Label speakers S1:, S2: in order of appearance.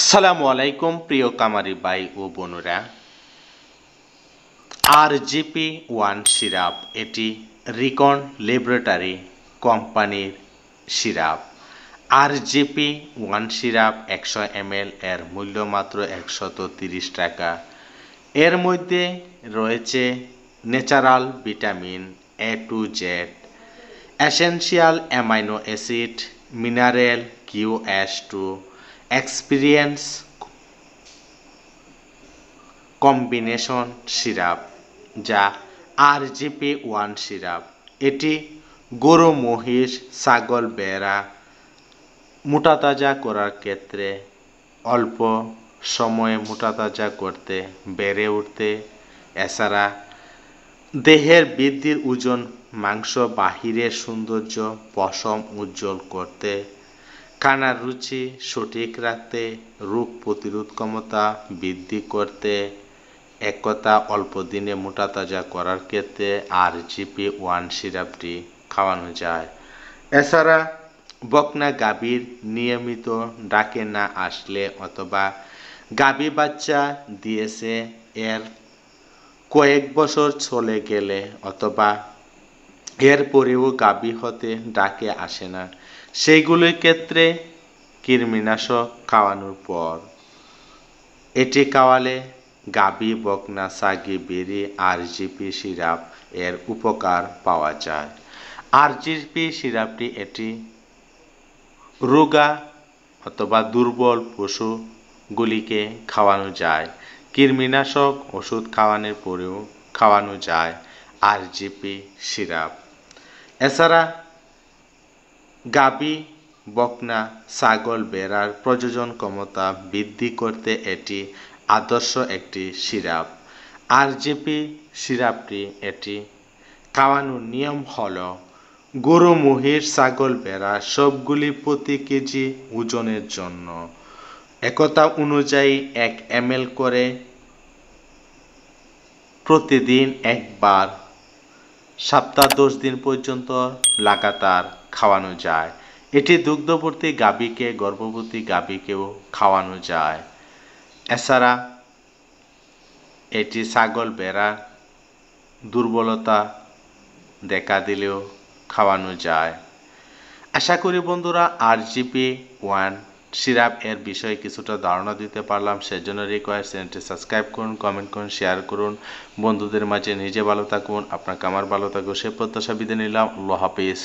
S1: আসসালামু আলাইকুম প্রিয় কামারি বাই ও বোনরা আর জিপি ওয়ান সিরাপ এটি রিকন ল্যাবরেটরি কোম্পানির সিরাপ আর জিপি ওয়ান সিরাপ একশো এম এর মূল্য মাত্র একশত তিরিশ টাকা এর মধ্যে রয়েছে natural vitamin A to Z essential amino acid mineral Q S two experience combination syrup যা জিপি ওয়ান সিরাপ এটি গরু মহিষ ছাগল বেড়া মোটাতাজা করার ক্ষেত্রে অল্প সময়ে তাজা করতে বেড়ে উঠতে এছাড়া দেহের বৃদ্ধির ওজন মাংস বাহিরের সৌন্দর্য পশম উজ্জ্বল করতে কানার রুচি সঠিক রাখতে রোগ প্রতিরোধ ক্ষমতা বৃদ্ধি করতে একতা অল্প দিনে মোটা তাজা করার ক্ষেত্রে আর জিপি ওয়ান সিরাপটি খাওয়ানো যায় এছাড়া বকনা গাভীর নিয়মিত ডাকে না আসলে অথবা গাভী বাচ্চা দিয়েছে এর কয়েক বছর চলে গেলে অথবা এর পরেও গাভী হতে ডাকে আসে না সেইগুলির ক্ষেত্রে কৃমিনাশক খাওয়ানোর পর এটি খাওয়ালে গাবি বকনা সাগি বেরি আর জিপি সিরাপ এর উপকার পাওয়া যায় আর জিপি সিরাপটি এটি রোগা অথবা দুর্বল পশুগুলিকে খাওয়ানো যায় কৃমিনাশক ওষুধ খাওয়ানোর পরেও খাওয়ানো যায় আর জিপি সিরাপ এছাড়া গাবি বকনা ছাগল বেড়ার প্রযোজন ক্ষমতা বৃদ্ধি করতে এটি আদর্শ একটি সিরাপ আরজিপি সিরাপটি এটি খাওয়ানোর নিয়ম হল গরু মহিষ ছাগল বেড়া সবগুলি প্রতি কেজি ওজনের জন্য একতা অনুযায়ী এক এম করে প্রতিদিন একবার সপ্তাহ দশ দিন পর্যন্ত লাগাতার খাওয়ানো যায় এটি দুগ্ধবর্তী গাভীকে গর্ভবতী গাভীকেও খাওয়ানো যায় এছাড়া এটি ছাগল বেড়া দুর্বলতা দেখা দিলেও খাওয়ানো যায় আশা করি বন্ধুরা আর জিপি ওয়ান সিরাপ এর বিষয়ে কিছুটা ধারণা দিতে পারলাম সেজন্য রিকোয়ার চ্যানেলটি সাবস্ক্রাইব করুন কমেন্ট করুন শেয়ার করুন বন্ধুদের মাঝে নিজে ভালো থাকুন আপনাকে আমার ভালো থাকুন সে প্রত্যাশা বিদায় নিলাম আল্লাহ হাফিজ